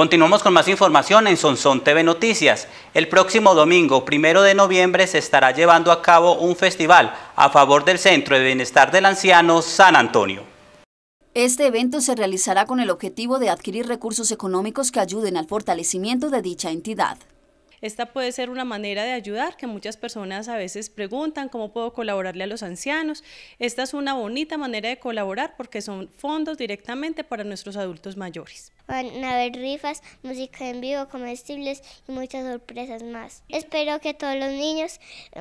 Continuamos con más información en Sonsón TV Noticias. El próximo domingo, primero de noviembre, se estará llevando a cabo un festival a favor del Centro de Bienestar del Anciano San Antonio. Este evento se realizará con el objetivo de adquirir recursos económicos que ayuden al fortalecimiento de dicha entidad. Esta puede ser una manera de ayudar que muchas personas a veces preguntan cómo puedo colaborarle a los ancianos. Esta es una bonita manera de colaborar porque son fondos directamente para nuestros adultos mayores. Van a haber rifas, música en vivo, comestibles y muchas sorpresas más. Espero que todos los niños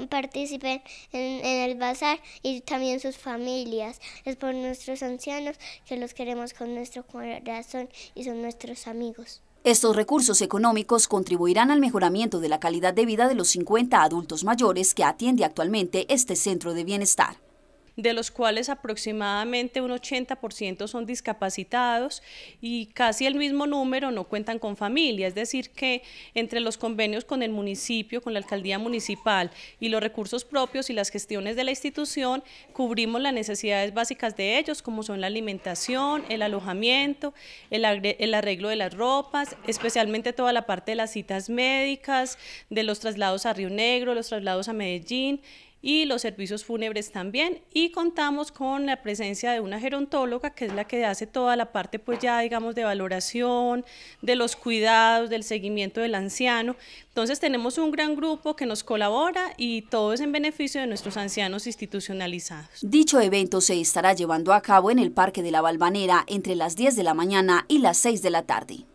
participen en, el bazar y también sus familias. Es por nuestros ancianos que los queremos con nuestro corazón y son nuestros amigos. Estos recursos económicos contribuirán al mejoramiento de la calidad de vida de los 50 adultos mayores que atiende actualmente este centro de bienestar de los cuales aproximadamente un 80% son discapacitados y casi el mismo número no cuentan con familia. Es decir, que entre los convenios con el municipio, con la alcaldía municipal y los recursos propios y las gestiones de la institución, cubrimos las necesidades básicas de ellos, como son la alimentación, el alojamiento, el, arreglo de las ropas, especialmente toda la parte de las citas médicas, de los traslados a Río Negro, los traslados a Medellín, y los servicios fúnebres también. Y contamos con la presencia de una gerontóloga, que es la que hace toda la parte, pues ya digamos, de valoración, de los cuidados, del seguimiento del anciano. Entonces tenemos un gran grupo que nos colabora y todo es en beneficio de nuestros ancianos institucionalizados. Dicho evento se estará llevando a cabo en el Parque de la Balvanera entre las 10 de la mañana y las 6 de la tarde.